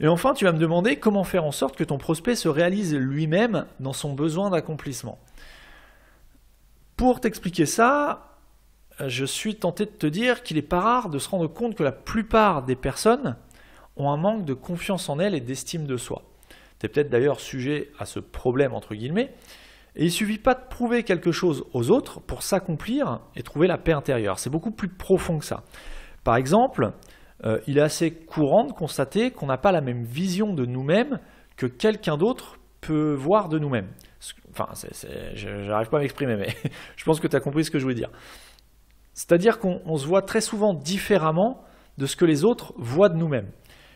Et enfin, tu vas me demander comment faire en sorte que ton prospect se réalise lui-même dans son besoin d'accomplissement. Pour t'expliquer ça, je suis tenté de te dire qu'il n'est pas rare de se rendre compte que la plupart des personnes ont un manque de confiance en elles et d'estime de soi. Tu es peut-être d'ailleurs sujet à ce problème, entre guillemets, et il ne suffit pas de prouver quelque chose aux autres pour s'accomplir et trouver la paix intérieure. C'est beaucoup plus profond que ça. Par exemple, euh, il est assez courant de constater qu'on n'a pas la même vision de nous-mêmes que quelqu'un d'autre peut voir de nous-mêmes. Enfin, je n'arrive pas à m'exprimer, mais je pense que tu as compris ce que je voulais dire. C'est-à-dire qu'on se voit très souvent différemment de ce que les autres voient de nous-mêmes.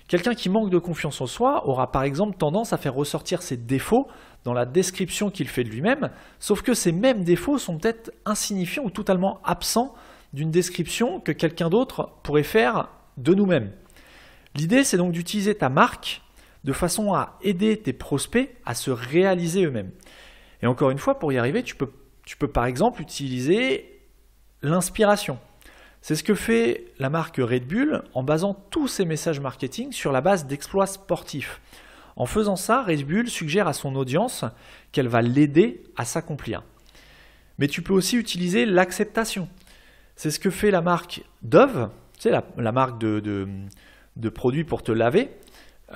Quelqu'un qui manque de confiance en soi aura par exemple tendance à faire ressortir ses défauts dans la description qu'il fait de lui-même, sauf que ces mêmes défauts sont peut-être insignifiants ou totalement absents d'une description que quelqu'un d'autre pourrait faire de nous-mêmes. L'idée, c'est donc d'utiliser ta marque de façon à aider tes prospects à se réaliser eux-mêmes. Et encore une fois, pour y arriver, tu peux, par exemple utiliser l'inspiration. C'est ce que fait la marque Red Bull en basant tous ses messages marketing sur la base d'exploits sportifs. En faisant ça, Red Bull suggère à son audience qu'elle va l'aider à s'accomplir. Mais tu peux aussi utiliser l'acceptation. C'est ce que fait la marque Dove sais, la, marque de, produits pour te laver,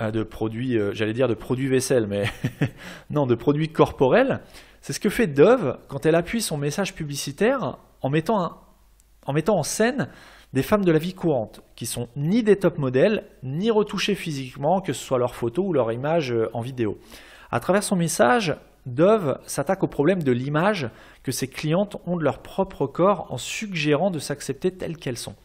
euh, de produits, euh, j'allais dire de produits vaisselle, mais non, de produits corporels. C'est ce que fait Dove quand elle appuie son message publicitaire en mettant, en, scène des femmes de la vie courante, qui sont ni des top modèles, ni retouchées physiquement, que ce soit leur photo ou leur image euh, en vidéo. À travers son message, Dove s'attaque au problème de l'image que ses clientes ont de leur propre corps en suggérant de s'accepter telles qu'elles sont.